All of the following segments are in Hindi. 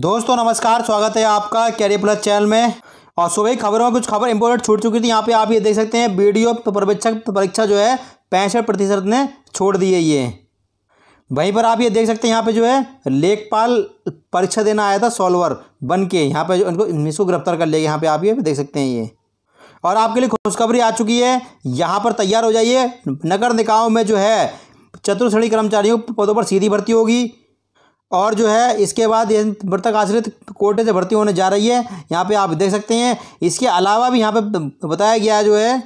दोस्तों नमस्कार स्वागत है आपका कैरियर प्लस चैनल में और सुबह खबरों में कुछ खबर इम्पोर्टेंट छूट चुकी थी यहाँ पे आप ये देख सकते हैं ओ तो पर्यवेक्षक तो परीक्षा जो है पैंसठ प्रतिशत ने छोड़ दी है ये वहीं पर आप ये देख सकते हैं यहाँ पे जो है लेखपाल परीक्षा देना आया था सॉल्वर बन के यहाँ पर जो इसको गिरफ्तार कर लिया यहाँ पे आप ये देख सकते हैं ये और आपके लिए खुशखबरी आ चुकी है यहाँ पर तैयार हो जाइए नगर निकायों में जो है श्रेणी कर्मचारियों पदों पर सीधी भर्ती होगी और जो है इसके बाद मृतक आश्रित कोटे से भर्ती होने जा रही है यहाँ पे आप देख सकते हैं इसके अलावा भी यहाँ पे बताया गया जो है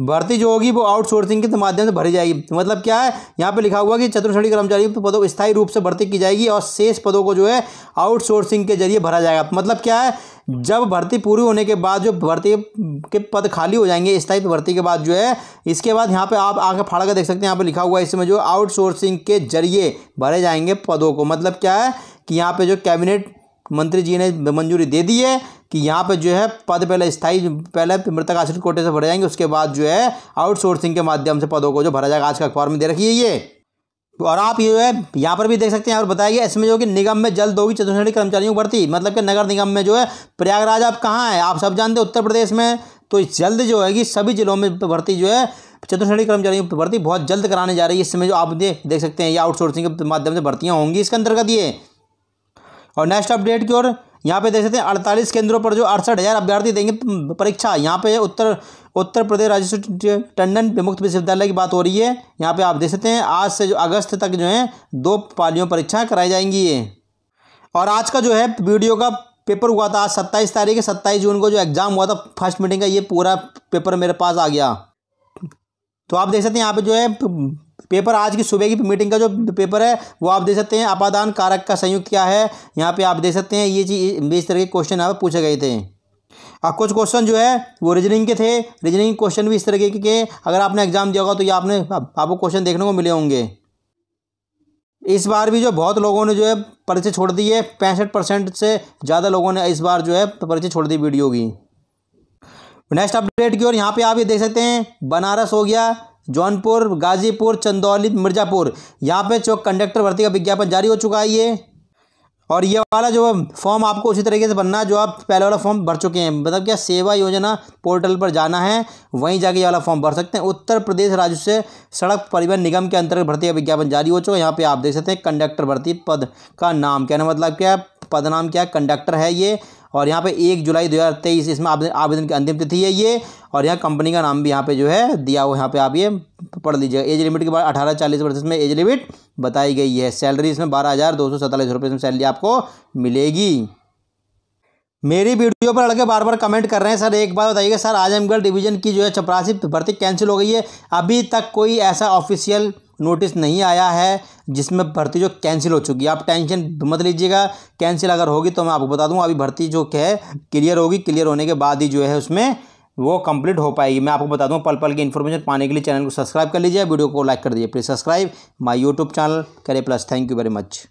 भर्ती जो होगी वो आउटसोर्सिंग के माध्यम से भरी जाएगी तो मतलब क्या है यहाँ पे लिखा हुआ कि चतुर्थी कर्मचारी तो पदों को स्थायी रूप से भर्ती की जाएगी और शेष पदों को जो है आउटसोर्सिंग के जरिए भरा जाएगा तो मतलब क्या है जब भर्ती पूरी होने के बाद जो भर्ती के पद खाली हो जाएंगे स्थायी भर्ती के बाद जो है इसके बाद यहाँ पे आप आगे फाड़ कर देख सकते हैं यहाँ पे लिखा हुआ है इसमें जो आउटसोर्सिंग के जरिए भरे जाएंगे पदों को मतलब क्या है कि यहाँ पे जो कैबिनेट मंत्री जी ने मंजूरी दे दी है कि यहाँ पे जो है पद पहले स्थायी पहले मृतक आश्रित कोटे से भरे जाएंगे उसके बाद जो है आउटसोर्सिंग के माध्यम से पदों को जो भरा जाएगा आज का अखबार में दे रखिए ये और आप ये है यहाँ पर भी देख सकते हैं और पर बताया गया इसमें जो कि निगम में जल्द होगी चतुर्श्रेणी कर्मचारियों को भर्ती मतलब कि नगर निगम में जो है प्रयागराज आप कहाँ हैं आप सब जानते हैं उत्तर प्रदेश में तो जल्द जो है कि सभी जिलों में भर्ती जो है चतुर्श्रेणी कर्मचारियों की भर्ती बहुत जल्द कराने जा रही है इसमें जो आप देख सकते हैं ये आउटसोर्सिंग के माध्यम से भर्तियाँ होंगी इसके अंतर्गत ये और नेक्स्ट अपडेट की ओर यहाँ पे देख सकते हैं अड़तालीस केंद्रों पर जो अड़सठ हज़ार अभ्यर्थी देंगे परीक्षा यहाँ पे उत्तर उत्तर प्रदेश राज्य टंडन विमुक्त विश्वविद्यालय की बात हो रही है यहाँ पे आप देख सकते हैं आज से जो अगस्त तक जो है दो पालियों परीक्षाएँ कराई जाएंगी ये और आज का जो है वीडियो का पेपर हुआ था आज सत्ताईस तारीख सत्ताईस जून को जो एग्ज़ाम हुआ था फर्स्ट मीटिंग का ये पूरा पेपर मेरे पास आ गया तो आप देख सकते हैं यहाँ पे जो है पेपर आज की सुबह की मीटिंग का जो पेपर है वो आप देख सकते हैं अपादान कारक का संयुक्त क्या है यहाँ पे आप देख सकते हैं ये चीज इस तरह के क्वेश्चन यहाँ पे पूछे गए थे और कुछ क्वेश्चन जो है वो रीजनिंग के थे रीजनिंग क्वेश्चन भी इस तरह के, के अगर आपने एग्जाम दिया होगा तो ये आपने आपको क्वेश्चन देखने को मिले होंगे इस बार भी जो बहुत लोगों ने जो है परीक्षा छोड़ दी है पैंसठ परसेंट से ज़्यादा लोगों ने इस बार जो है परीक्षा छोड़ दी वीडियो की नेक्स्ट अपडेट की ओर यहाँ पे आप ये देख सकते हैं बनारस हो गया जौनपुर गाजीपुर चंदौली मिर्ज़ापुर यहाँ पे जो कंडक्टर भर्ती का विज्ञापन जारी हो चुका है ये और ये वाला जो फॉर्म आपको उसी तरीके से भरना है जो आप पहले वाला फॉर्म भर चुके हैं मतलब क्या सेवा योजना पोर्टल पर जाना है वहीं जाके ये वाला फॉर्म भर सकते हैं उत्तर प्रदेश राज्य से सड़क परिवहन निगम के अंतर्गत भर्ती का विज्ञापन जारी हो चुका है यहाँ पे आप देख सकते हैं कंडक्टर भर्ती पद का नाम कहना मतलब क्या पद नाम क्या कंडक्टर है ये और यहाँ पे एक जुलाई दो हज़ार तेईस इसमें आवेदन आवेदन की अंतिम तिथि है ये और यहाँ कंपनी का नाम भी यहाँ पे जो है दिया हुआ यहाँ पे आप ये पढ़ लीजिएगा एज लिमिट के बाद अठारह चालीस वर्ष में एज लिमिट बताई गई है सैलरी इसमें बारह हज़ार दो सौ सैतालीस रुपये इसमें सैलरी आपको मिलेगी मेरी वीडियो पर लड़के बार बार कमेंट कर रहे हैं सर एक बार बताइएगा सर आजमगढ़ डिवीजन की जो है चपरासी भर्ती कैंसिल हो गई है अभी तक कोई ऐसा ऑफिशियल नोटिस नहीं आया है जिसमें भर्ती जो कैंसिल हो चुकी है आप टेंशन मत लीजिएगा कैंसिल अगर होगी तो मैं आपको बता दूंगा अभी भर्ती जो है क्लियर होगी क्लियर होने के बाद ही जो है उसमें वो कंप्लीट हो पाएगी मैं आपको बता दूँ पल पल की इन्फॉर्मेशन पाने के लिए चैनल को सब्सक्राइब कर लीजिए वीडियो को लाइक कर दीजिए please subscribe my YouTube channel करे plus thank you very much